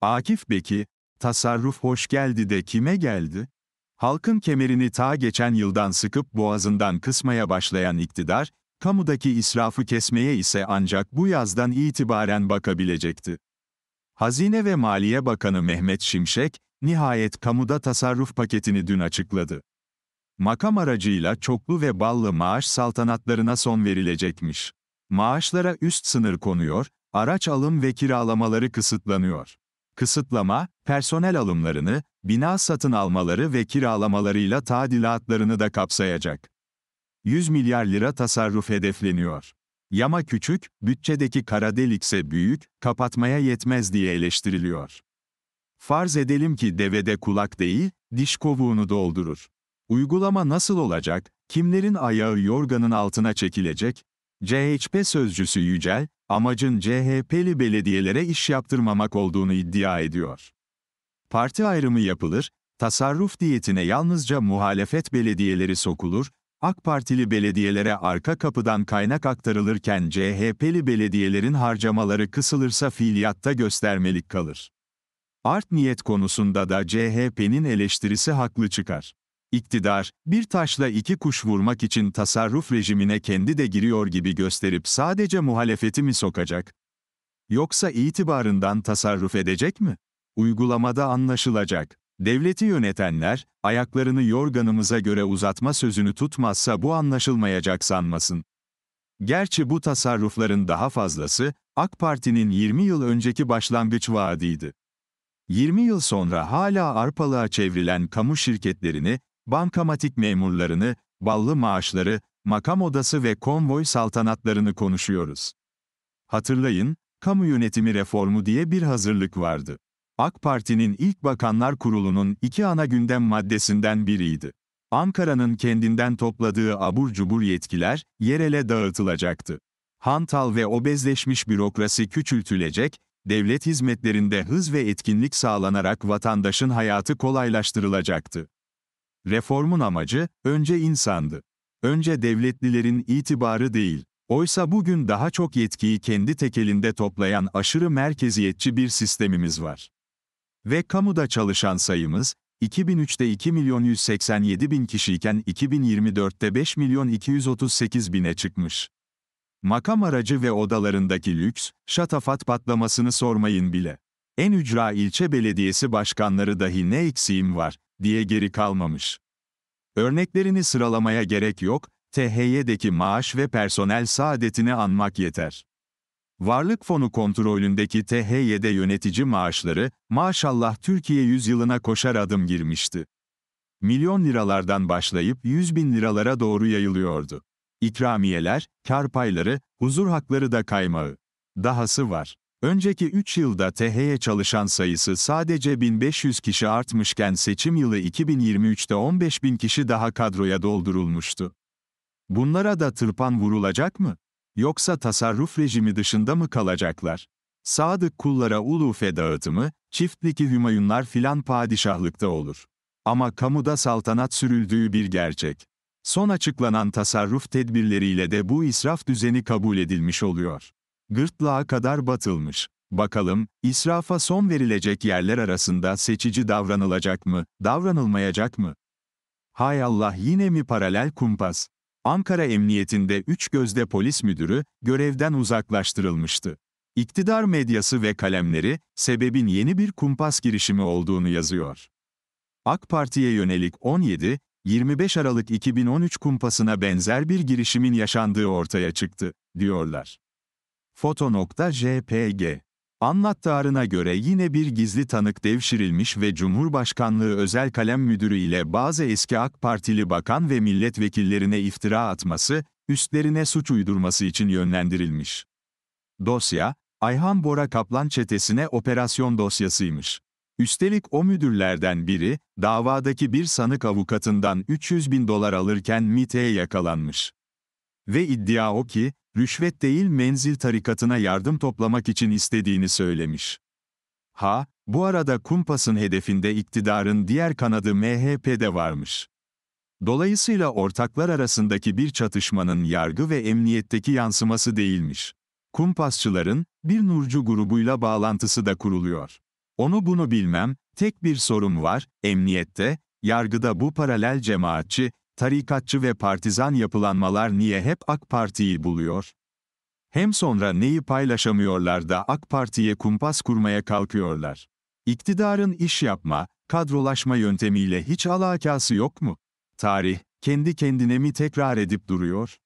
Akif Beki, tasarruf hoş geldi de kime geldi? Halkın kemerini ta geçen yıldan sıkıp boğazından kısmaya başlayan iktidar, kamudaki israfı kesmeye ise ancak bu yazdan itibaren bakabilecekti. Hazine ve Maliye Bakanı Mehmet Şimşek, nihayet kamuda tasarruf paketini dün açıkladı. Makam aracıyla çoklu ve ballı maaş saltanatlarına son verilecekmiş. Maaşlara üst sınır konuyor, araç alım ve kiralamaları kısıtlanıyor kısıtlama, personel alımlarını, bina satın almaları ve kiralamalarıyla tadilatlarını da kapsayacak. 100 milyar lira tasarruf hedefleniyor. Yama küçük, bütçedeki kara delikse büyük, kapatmaya yetmez diye eleştiriliyor. Farz edelim ki devede kulak değil, diş kovuğunu doldurur. Uygulama nasıl olacak, kimlerin ayağı yorganın altına çekilecek, CHP sözcüsü Yücel, amacın CHP'li belediyelere iş yaptırmamak olduğunu iddia ediyor. Parti ayrımı yapılır, tasarruf diyetine yalnızca muhalefet belediyeleri sokulur, AK Partili belediyelere arka kapıdan kaynak aktarılırken CHP'li belediyelerin harcamaları kısılırsa fiiliyatta göstermelik kalır. Art niyet konusunda da CHP'nin eleştirisi haklı çıkar. İktidar, bir taşla iki kuş vurmak için tasarruf rejimine kendi de giriyor gibi gösterip sadece muhalefeti mi sokacak? Yoksa itibarından tasarruf edecek mi? Uygulamada anlaşılacak. Devleti yönetenler, ayaklarını yorganımıza göre uzatma sözünü tutmazsa bu anlaşılmayacak sanmasın. Gerçi bu tasarrufların daha fazlası, AK Parti'nin 20 yıl önceki başlangıç vaadiydi. 20 yıl sonra hala arpalığa çevrilen kamu şirketlerini, bankamatik memurlarını, ballı maaşları, makam odası ve konvoy saltanatlarını konuşuyoruz. Hatırlayın, kamu yönetimi reformu diye bir hazırlık vardı. AK Parti'nin ilk Bakanlar Kurulu'nun iki ana gündem maddesinden biriydi. Ankara'nın kendinden topladığı abur cubur yetkiler, yerele dağıtılacaktı. Hantal ve obezleşmiş bürokrasi küçültülecek, devlet hizmetlerinde hız ve etkinlik sağlanarak vatandaşın hayatı kolaylaştırılacaktı. Reformun amacı, önce insandı. Önce devletlilerin itibarı değil. Oysa bugün daha çok yetkiyi kendi tekelinde toplayan aşırı merkeziyetçi bir sistemimiz var. Ve kamuda çalışan sayımız, 2003'te 2 milyon 187 bin kişiyken 2024'te 5 milyon 238 bine çıkmış. Makam aracı ve odalarındaki lüks, şatafat patlamasını sormayın bile. En ücra ilçe belediyesi başkanları dahi ne eksiğim var, diye geri kalmamış. Örneklerini sıralamaya gerek yok, THY'deki maaş ve personel saadetini anmak yeter. Varlık Fonu kontrolündeki THY'de yönetici maaşları, maşallah Türkiye yüzyılına koşar adım girmişti. Milyon liralardan başlayıp 100 bin liralara doğru yayılıyordu. İkramiyeler, kar payları, huzur hakları da kaymağı. Dahası var. Önceki 3 yılda TH'ye çalışan sayısı sadece 1500 kişi artmışken seçim yılı 2023'te 15.000 kişi daha kadroya doldurulmuştu. Bunlara da tırpan vurulacak mı? Yoksa tasarruf rejimi dışında mı kalacaklar? Sadık kullara ulufe dağıtımı, çiftlik hümayunlar filan padişahlıkta olur. Ama kamuda saltanat sürüldüğü bir gerçek. Son açıklanan tasarruf tedbirleriyle de bu israf düzeni kabul edilmiş oluyor gırtlağa kadar batılmış. Bakalım, israfa son verilecek yerler arasında seçici davranılacak mı, davranılmayacak mı? Hay Allah yine mi paralel kumpas? Ankara Emniyetinde üç gözde polis müdürü görevden uzaklaştırılmıştı. İktidar medyası ve kalemleri, sebebin yeni bir kumpas girişimi olduğunu yazıyor. AK Parti'ye yönelik 17, 25 Aralık 2013 kumpasına benzer bir girişimin yaşandığı ortaya çıktı, diyorlar. Foto.jpg Anlattarına göre yine bir gizli tanık devşirilmiş ve Cumhurbaşkanlığı Özel Kalem Müdürü ile bazı eski AK Partili bakan ve milletvekillerine iftira atması, üstlerine suç uydurması için yönlendirilmiş. Dosya, Ayhan Bora Kaplan çetesine operasyon dosyasıymış. Üstelik o müdürlerden biri, davadaki bir sanık avukatından 300 bin dolar alırken MIT'e yakalanmış. Ve iddia o ki, rüşvet değil menzil tarikatına yardım toplamak için istediğini söylemiş. Ha, bu arada kumpasın hedefinde iktidarın diğer kanadı MHP'de varmış. Dolayısıyla ortaklar arasındaki bir çatışmanın yargı ve emniyetteki yansıması değilmiş. Kumpasçıların, bir nurcu grubuyla bağlantısı da kuruluyor. Onu bunu bilmem, tek bir sorum var, emniyette, yargıda bu paralel cemaatçi, tarikatçı ve partizan yapılanmalar niye hep AK Parti'yi buluyor? Hem sonra neyi paylaşamıyorlar da AK Parti'ye kumpas kurmaya kalkıyorlar? İktidarın iş yapma, kadrolaşma yöntemiyle hiç alakası yok mu? Tarih, kendi kendine mi tekrar edip duruyor?